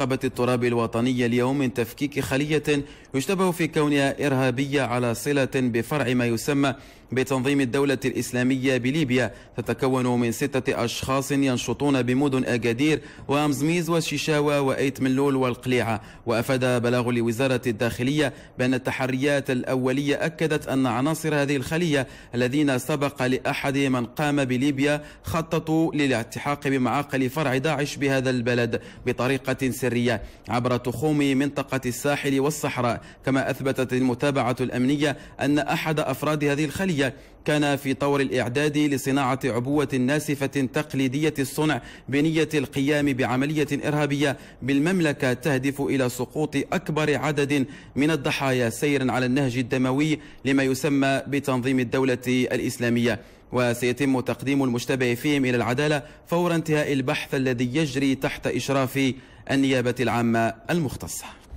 قامت التراب الوطني اليوم من تفكيك خلية يشتبه في كونها إرهابية على صلة بفرع ما يسمى بتنظيم الدولة الإسلامية بليبيا تتكون من ستة أشخاص ينشطون بمدن أكادير وأمزميز والشيشاوة وأيت منلول والقليعة وأفاد بلاغ لوزارة الداخلية بأن التحريات الأولية أكدت أن عناصر هذه الخلية الذين سبق لأحد من قام بليبيا خططوا للاتحاق بمعاقل فرع داعش بهذا البلد بطريقة سرية السرية عبر تخوم منطقة الساحل والصحراء كما أثبتت المتابعة الأمنية أن أحد أفراد هذه الخلية كان في طور الإعداد لصناعة عبوة ناسفة تقليدية الصنع بنية القيام بعملية إرهابية بالمملكة تهدف إلى سقوط أكبر عدد من الضحايا سيرا على النهج الدموي لما يسمى بتنظيم الدولة الإسلامية وسيتم تقديم المشتبه فيهم إلى العدالة فور انتهاء البحث الذي يجري تحت إشراف النيابة العامة المختصة